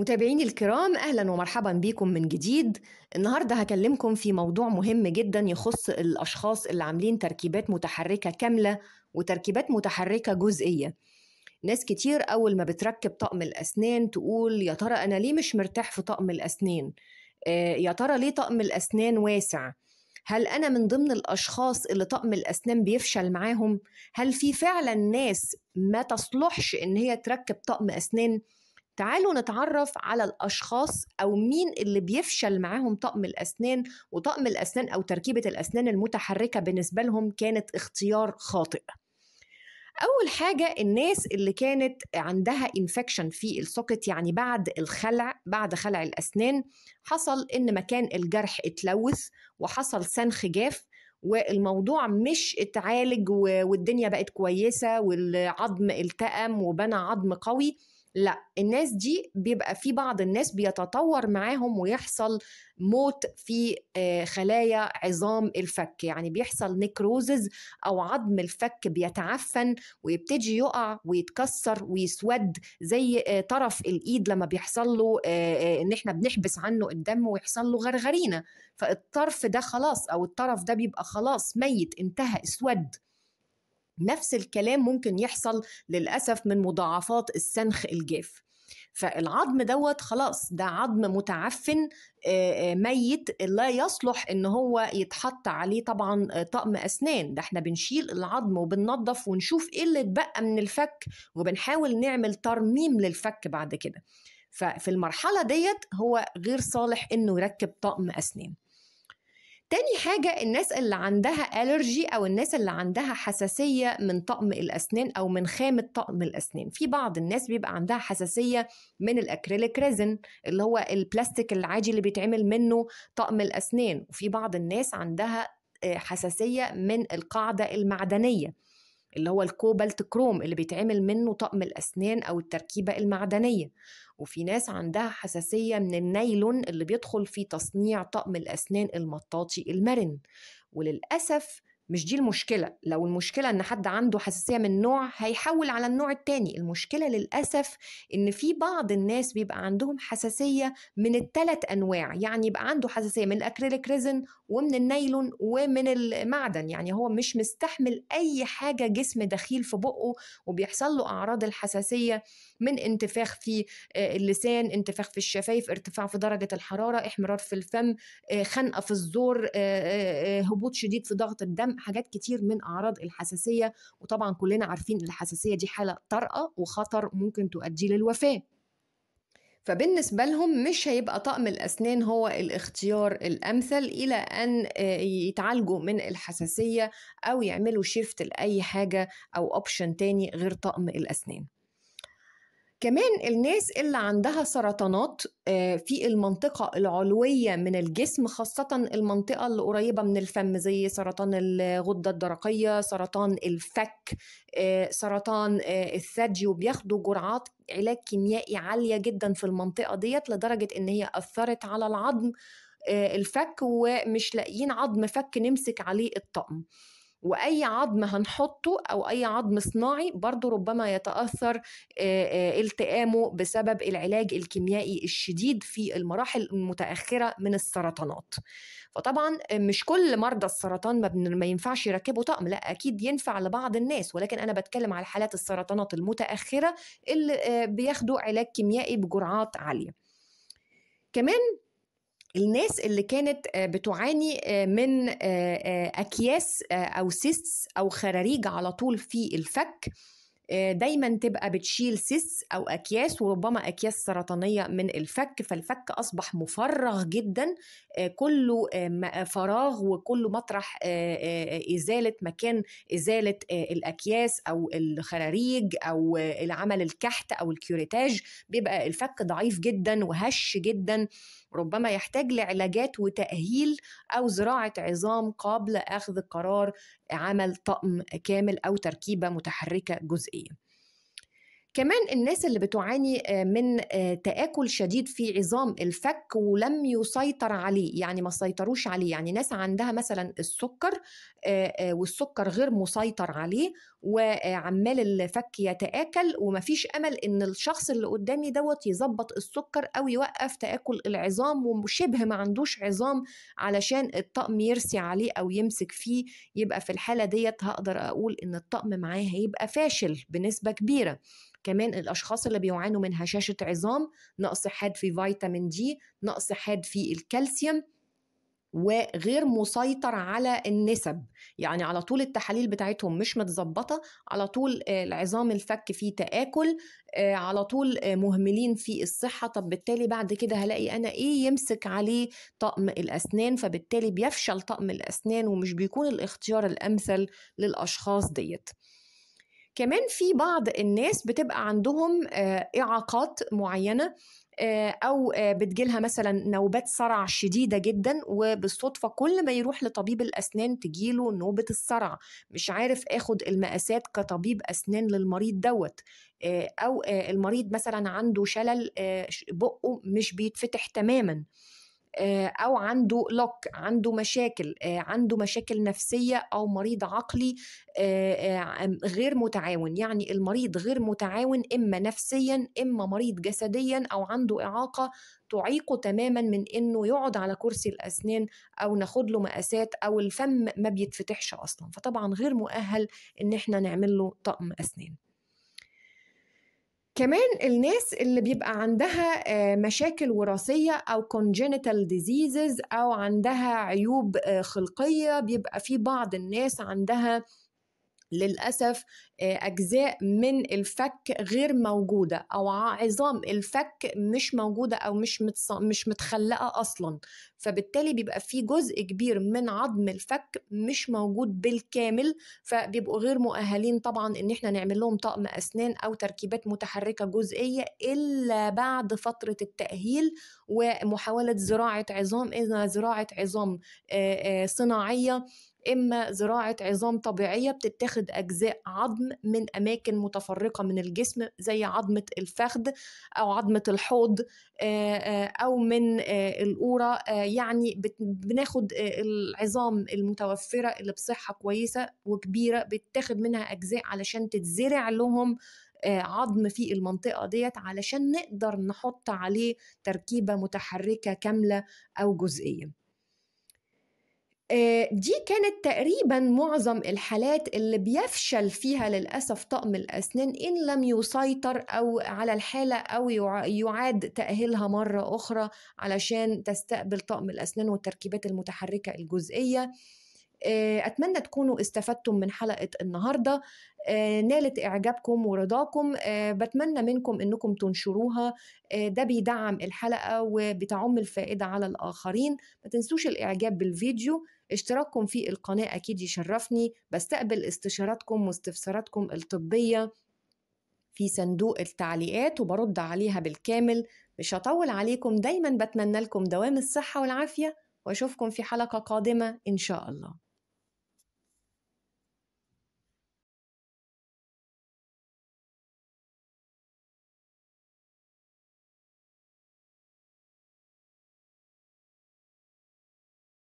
متابعيني الكرام اهلا ومرحبا بكم من جديد النهارده هكلمكم في موضوع مهم جدا يخص الاشخاص اللي عاملين تركيبات متحركه كامله وتركيبات متحركه جزئيه ناس كتير اول ما بتركب طقم الاسنان تقول يا ترى انا ليه مش مرتاح في طقم الاسنان آه يا ترى ليه طقم الاسنان واسع هل انا من ضمن الاشخاص اللي طقم الاسنان بيفشل معاهم هل في فعلا ناس ما تصلحش ان هي تركب طقم اسنان تعالوا نتعرف على الأشخاص أو مين اللي بيفشل معاهم طقم الأسنان وطقم الأسنان أو تركيبة الأسنان المتحركة بالنسبة لهم كانت اختيار خاطئ اول حاجه الناس اللي كانت عندها انفكشن في السوكت يعني بعد الخلع بعد خلع الاسنان حصل ان مكان الجرح اتلوث وحصل سنخ جاف والموضوع مش اتعالج والدنيا بقت كويسه والعظم التئم وبنى عظم قوي لا الناس دي بيبقى في بعض الناس بيتطور معاهم ويحصل موت في آه، خلايا عظام الفك يعني بيحصل نكروزز او عظم الفك بيتعفن ويبتدي يقع ويتكسر ويسود زي آه، طرف الايد لما بيحصل له آه، ان احنا بنحبس عنه الدم ويحصل له غرغرينه فالطرف ده خلاص او الطرف ده بيبقى خلاص ميت انتهى اسود نفس الكلام ممكن يحصل للأسف من مضاعفات السنخ الجاف فالعظم دوت خلاص ده عظم متعفن ميت لا يصلح ان هو يتحط عليه طبعا طقم اسنان ده احنا بنشيل العظم وبننظف ونشوف ايه اللي اتبقى من الفك وبنحاول نعمل ترميم للفك بعد كده ففي المرحله ديت هو غير صالح انه يركب طقم اسنان تاني حاجة الناس اللي عندها ألرجي أو الناس اللي عندها حساسية من طقم الأسنان أو من خامة طقم الأسنان في بعض الناس بيبقى عندها حساسية من الأكريليك ريزن اللي هو البلاستيك العادي اللي بيتعمل منه طقم الأسنان وفي بعض الناس عندها آه، حساسية من القاعدة المعدنية اللي هو الكوبالت كروم اللي بيتعمل منه طقم الأسنان أو التركيبة المعدنية وفي ناس عندها حساسية من النايلون اللي بيدخل في تصنيع طقم الأسنان المطاطي المرن وللأسف مش دي المشكله لو المشكله ان حد عنده حساسيه من نوع هيحول على النوع التاني المشكله للاسف ان في بعض الناس بيبقى عندهم حساسيه من الثلاث انواع يعني يبقى عنده حساسيه من الاكريليك ريزن ومن النايلون ومن المعدن يعني هو مش مستحمل اي حاجه جسم دخيل في بقه وبيحصل له اعراض الحساسيه من انتفاخ في آه، اللسان انتفاخ في الشفايف ارتفاع في درجه الحراره احمرار في الفم آه، خنقه في الزور آه، هبوط شديد في ضغط الدم حاجات كتير من اعراض الحساسيه وطبعا كلنا عارفين الحساسيه دي حاله طارئه وخطر ممكن تؤدي للوفاه فبالنسبة لهم مش هيبقى طقم الأسنان هو الاختيار الأمثل إلى أن آه، يتعالجوا من الحساسية أو يعملوا شيفت لأي حاجة أو أوبشن تاني غير طقم الأسنان كمان الناس اللي عندها سرطانات آه، في المنطقة العلوية من الجسم خاصة المنطقة اللي قريبة من الفم زي سرطان الغدة الدرقية سرطان الفك آه، سرطان آه، الثدي وبياخدوا جرعات علاج كيميائي عالية جدا في المنطقة ديت لدرجة ان هي أثرت على العظم الفك ومش لاقيين عظم فك نمسك عليه الطقم واي عظم هنحطه او اي عظم صناعي برضه ربما يتاثر التئامه بسبب العلاج الكيميائي الشديد في المراحل المتاخره من السرطانات فطبعا مش كل مرضى السرطان ما ينفعش يركبوا طقم لا اكيد ينفع لبعض الناس ولكن انا بتكلم على حالات السرطانات المتاخره اللي بياخدوا علاج كيميائي بجرعات عاليه كمان الناس اللي كانت آه، بتعاني آه، من آه، اكياس او سيستس او خراريج على طول في الفك آه، دايما تبقى بتشيل سيس او اكياس وربما اكياس سرطانيه من الفك فالفك اصبح مفرغ جدا آه، كله آه، فراغ وكله مطرح ازاله مكان ازاله الاكياس او الخراريج او العمل الكحت او الكيوريتاج بيبقى الفك ضعيف جدا وهش جدا ربما يحتاج لعلاجات وتأهيل أو زراعة عظام قبل أخذ قرار عمل طقم كامل او تركيبه متحركه جزئيه كمان الناس اللي بتعاني آه، من آه، تآكل شديد في عظام الفك ولم يسيطر عليه يعني ما سيطروش عليه يعني ناس عندها مثلا السكر آه، والسكر غير مسيطر عليه وعمال الفك يتآكل ومفيش أمل إن الشخص اللي قدامي دوت يظبط السكر أو يوقف تآكل العظام وشبه ما عندوش عظام علشان الطقم يرسي عليه أو يمسك فيه يبقى في الحالة ديت هقدر أقول إن الطقم معاه هيبقى فاشل بنسبة كبيرة كمان الاشخاص اللي بيعانوا من هشاشه عظام نقص حاد في فيتامين دي نقص حاد في الكالسيوم وغير مسيطر على النسب يعني على طول التحاليل بتاعتهم مش متظبطه على طول آه، العظام الفك فيه تاكل آه، على طول آه، مهملين في الصحه طب بالتالي بعد كده هلاقي انا ايه يمسك عليه طقم الاسنان فبالتالي بيفشل طقم الاسنان ومش بيكون الاختيار الامثل للاشخاص ديت كمان في بعض الناس بتبقى عندهم آه، اعاقات معينه آه، او آه، بتجيلها مثلا نوبات صرع شديده جدا وبالصدفه كل ما يروح لطبيب الاسنان تجيله نوبه الصرع مش عارف اخد المقاسات كطبيب اسنان للمريض دوت او المريض مثلا عنده شلل بقه مش بيتفتح تماما آه، او عنده لوك عنده مشاكل آه، عنده مشاكل نفسيه او مريض عقلي آه، غير متعاون يعني المريض غير متعاون اما نفسيا اما مريض جسديا او عنده اعاقه تعيقه تماما من انه يقعد على كرسي الاسنان او ناخد له مقاسات او الفم ما بيتفتحش اصلا فطبعا غير مؤهل ان احنا نعمل له طقم اسنان كمان الناس اللي بيبقى عندها آه، مشاكل وراثية أو congenital diseases أو عندها عيوب آه، خلقية بيبقى في بعض الناس عندها للأسف آه، أجزاء من الفك غير موجودة أو عظام الفك مش موجودة أو مش متص... مش متخلقة أصلا فبالتالي بيبقى في جزء كبير من عظم الفك مش موجود بالكامل فبيبقوا غير مؤهلين طبعا إن احنا نعمل لهم طقم أسنان أو تركيبات متحركة جزئية إلا بعد فترة التأهيل ومحاولة زراعة عظام إذا زراعة عظام آه، آه، صناعية إما زراعة عظام طبيعية بتتاخد أجزاء عظم من أماكن متفرقة من الجسم زي عظمة الفخذ أو عظمة الحوض أو من القورة يعني بناخد العظام المتوفرة اللي بصحة كويسة وكبيرة بتاخد منها أجزاء علشان تتزرع لهم عظم في المنطقة ديت علشان نقدر نحط عليه تركيبة متحركة كاملة أو جزئية آه، دي كانت تقريبا معظم الحالات اللي بيفشل فيها للأسف طقم الأسنان إن لم يسيطر أو على الحالة أو يعاد تأهيلها مرة أخرى علشان تستقبل طقم الأسنان والتركيبات المتحركة الجزئية آه، أتمنى تكونوا استفدتم من حلقة النهاردة آه، نالت إعجابكم ورضاكم آه، بتمنى منكم أنكم تنشروها ده بيدعم الحلقة وبتعم الفائدة على الآخرين ما تنسوش الإعجاب بالفيديو اشتراككم في القناة أكيد يشرفني بستقبل استشاراتكم واستفساراتكم الطبية في صندوق التعليقات وبرد عليها بالكامل مش هطول عليكم دايما بتمنى لكم دوام الصحة والعافية واشوفكم في حلقة قادمة ان شاء الله